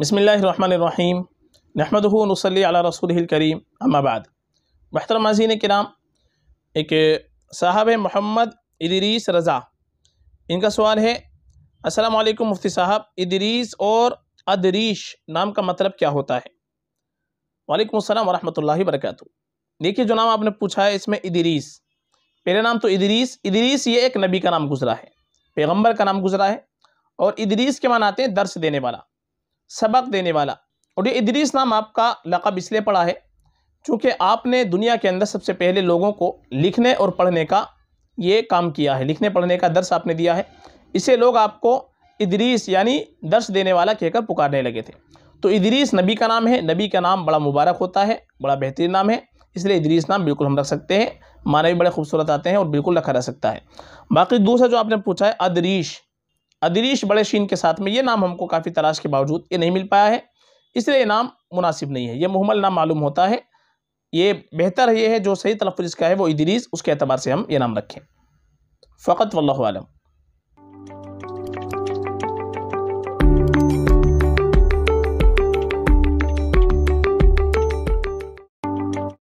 बसमीम नहमद नसली अला रसूल करीम अम्माबाद बहतर के कराम एक साहब मोहम्मद इदरीस रज़ा इनका सवाल है अस्सलाम वालेकुम मुफ्ती साहब इदरीस और अदरीश नाम का मतलब क्या होता है वालेकुम अस्सलाम वरहमतुल्लाहि वरकत देखिए जो नाम आपने पूछा है इसमें इदरीस पहले नाम तो इदरीस इदरीस ये एक नबी का नाम गुजरा है पैगम्बर का नाम गुजरा है और इदरीस के मान आते हैं दर्श देने वाला सबक देने वाला और ये इदरीस नाम आपका लकब इसलिए पड़ा है चूँकि आपने दुनिया के अंदर सबसे पहले लोगों को लिखने और पढ़ने का ये काम किया है लिखने पढ़ने का दर्श आपने दिया है इसे लोग आपको इदरीस यानी दर्श देने वाला कहकर पुकारने लगे थे तो इदरीस नबी का नाम है नबी का नाम बड़ा मुबारक होता है बड़ा बेहतरीन नाम है इसलिए इदरीस नाम बिल्कुल हम रख सकते हैं माना भी बड़े खूबसूरत आते हैं और बिल्कुल रखा रह सकता है बाकी दूसरा जो आपने पूछा है अदरीश अदिलीश बड़े शीन के साथ में ये नाम हमको काफ़ी तलाश के बावजूद ये नहीं मिल पाया है इसलिए ये नाम मुनासिब नहीं है ये मुहमल नाम मालूम होता है ये बेहतर ये है जो सही तलफ़ जिसका है वो इदरीस उसके अतबार से हम ये नाम रखें फ़कत वल्लम